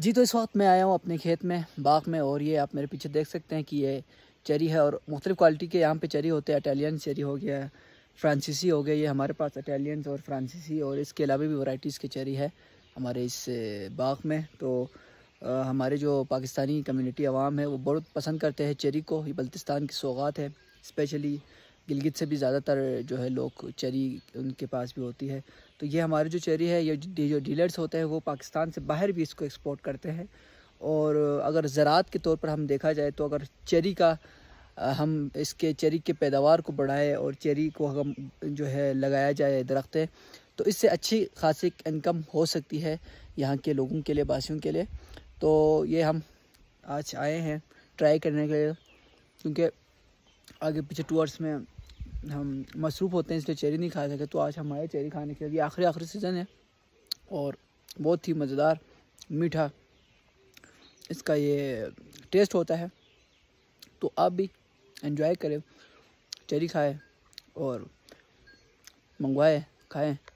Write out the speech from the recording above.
जी तो इस वक्त मैं आया हूँ अपने खेत में बाग में और ये आप मेरे पीछे देख सकते हैं कि ये चेरी है और मुख्तलिफ़ क्वालिटी के यहाँ पे चेरी होते हैं इटालियन चेरी हो गया फ्रांसीसी हो गया ये हमारे पास इटालियंस और फ्रांसीसी और इसके अलावा भी वैराइटीज़ के चेरी है हमारे इस बाग में तो आ, हमारे जो पाकिस्तानी कम्यूनिटी आवाम है वो बहुत पसंद करते हैं चेरी को ये बल्तिस्तान की सौगात है स्पेशली गिलगित से भी ज़्यादातर जो है लोग चेरी उनके पास भी होती है तो ये हमारे जो चेरी है ये जो डीलर्स होते हैं वो पाकिस्तान से बाहर भी इसको एक्सपोर्ट करते हैं और अगर ज़रात के तौर पर हम देखा जाए तो अगर चेरी का हम इसके चेरी के पैदावार को बढ़ाएं और चेरी को हम जो है लगाया जाए दरख्तें तो इससे अच्छी खासी इनकम हो सकती है यहाँ के लोगों के लिए बासियों के लिए तो ये हम आज आए हैं ट्राई करने के लिए क्योंकि आगे पीछे टूअर्स में हम मसरूफ़ होते हैं इसलिए चेरी नहीं खा सके तो आज हमारे चेरी खाने के लिए आखिरी आखिरी सीज़न है और बहुत ही मज़ेदार मीठा इसका ये टेस्ट होता है तो आप भी एंजॉय करें चेरी खाएं और मंगवाएं खाएं